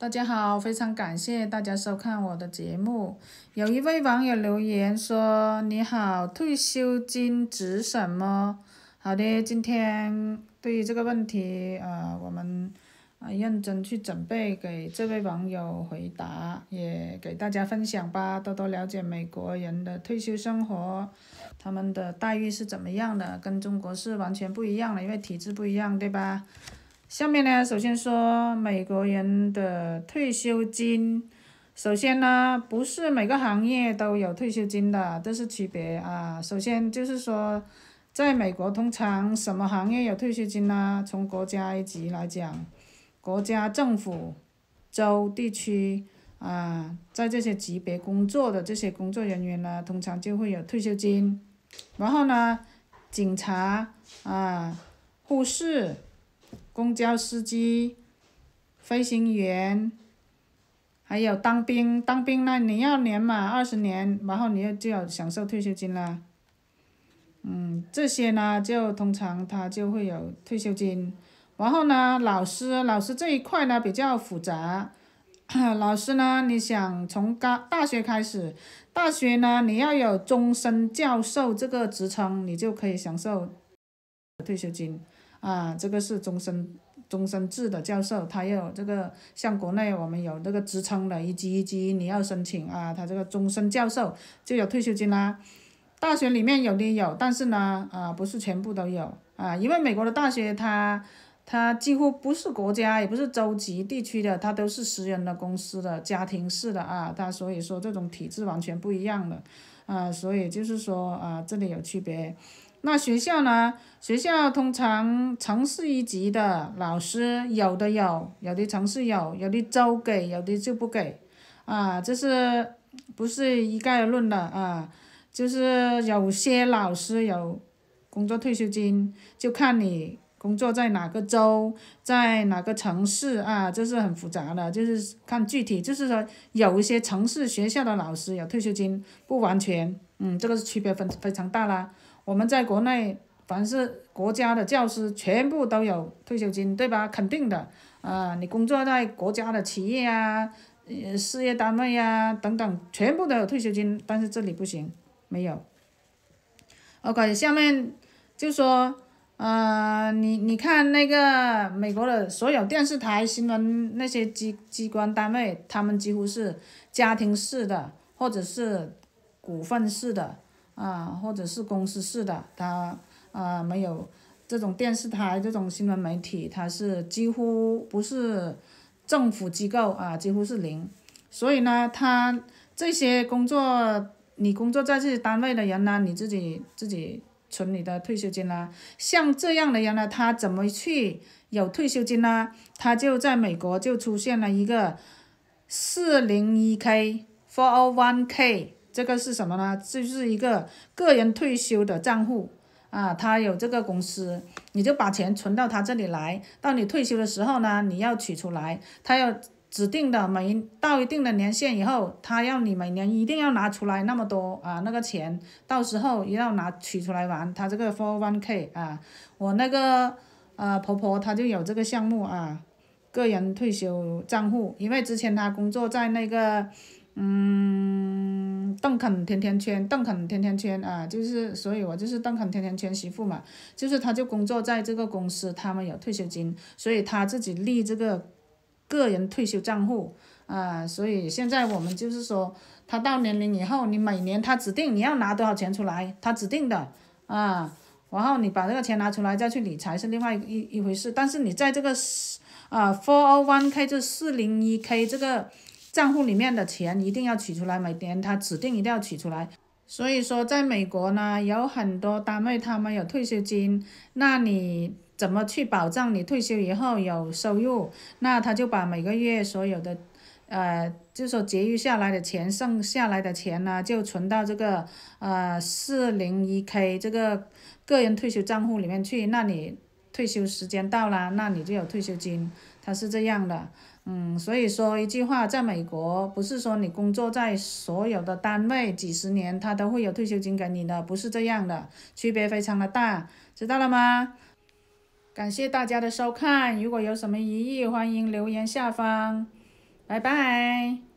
大家好，非常感谢大家收看我的节目。有一位网友留言说：“你好，退休金值什么？”好的，今天对于这个问题，呃，我们呃认真去准备给这位网友回答，也给大家分享吧，多多了解美国人的退休生活，他们的待遇是怎么样的，跟中国是完全不一样的，因为体制不一样，对吧？下面呢，首先说美国人的退休金。首先呢，不是每个行业都有退休金的，这是区别啊。首先就是说，在美国通常什么行业有退休金呢？从国家一级来讲，国家政府、州、地区啊，在这些级别工作的这些工作人员呢，通常就会有退休金。然后呢，警察啊，护士。公交司机、飞行员，还有当兵，当兵呢你要年满二十年，然后你要就要享受退休金啦。嗯，这些呢就通常他就会有退休金。然后呢，老师，老师这一块呢比较复杂。老师呢，你想从高大学开始，大学呢你要有终身教授这个职称，你就可以享受退休金。啊，这个是终身终身制的教授，他有这个像国内我们有这个职称的一级一级你要申请啊，他这个终身教授就有退休金啦。大学里面有的有，但是呢，啊，不是全部都有啊，因为美国的大学它它几乎不是国家，也不是州级地区的，它都是私人的公司的家庭式的啊，它所以说这种体制完全不一样的，啊，所以就是说啊，这里有区别。那学校呢？学校通常城市一级的老师有的有，有的城市有，有的州给，有的就不给，啊，就是不是一概而论的啊，就是有些老师有工作退休金，就看你工作在哪个州，在哪个城市啊，就是很复杂的，就是看具体，就是说有一些城市学校的老师有退休金，不完全，嗯，这个是区别分非常大啦。我们在国内，凡是国家的教师，全部都有退休金，对吧？肯定的，啊，你工作在国家的企业啊，事业单位啊等等，全部都有退休金，但是这里不行，没有。OK，下面就说，呃，你你看那个美国的所有电视台、新闻那些机机关单位，他们几乎是家庭式的，或者是股份式的。啊，或者是公司式的，它啊没有这种电视台这种新闻媒体，它是几乎不是政府机构啊，几乎是零。所以呢，他这些工作，你工作在这单位的人呢，你自己自己存你的退休金啦。像这样的人呢，他怎么去有退休金呢？他就在美国就出现了一个四零一 K，four one K。这个是什么呢？就是一个个人退休的账户啊，他有这个公司，你就把钱存到他这里来。到你退休的时候呢，你要取出来。他要指定的每到一定的年限以后，他要你每年一定要拿出来那么多啊那个钱，到时候也要拿取出来玩。他这个 four one k 啊，我那个呃婆婆她就有这个项目啊，个人退休账户，因为之前她工作在那个嗯。邓肯甜甜圈，邓肯甜甜圈啊，就是，所以我就是邓肯甜甜圈媳妇嘛，就是她就工作在这个公司，他们有退休金，所以她自己立这个个人退休账户啊，所以现在我们就是说，她到年龄以后，你每年她指定你要拿多少钱出来，她指定的啊，然后你把这个钱拿出来再去理财是另外一一回事，但是你在这个啊，four o one k 就四零一 k 这个。账户里面的钱一定要取出来，每年他指定一定要取出来。所以说，在美国呢，有很多单位他们有退休金，那你怎么去保障你退休以后有收入？那他就把每个月所有的，呃，就说节余下来的钱，剩下来的钱呢，就存到这个呃四零一 K 这个个人退休账户里面去。那你。退休时间到了，那你就有退休金，他是这样的，嗯，所以说一句话，在美国不是说你工作在所有的单位几十年，他都会有退休金给你的，不是这样的，区别非常的大，知道了吗？感谢大家的收看，如果有什么疑义，欢迎留言下方，拜拜。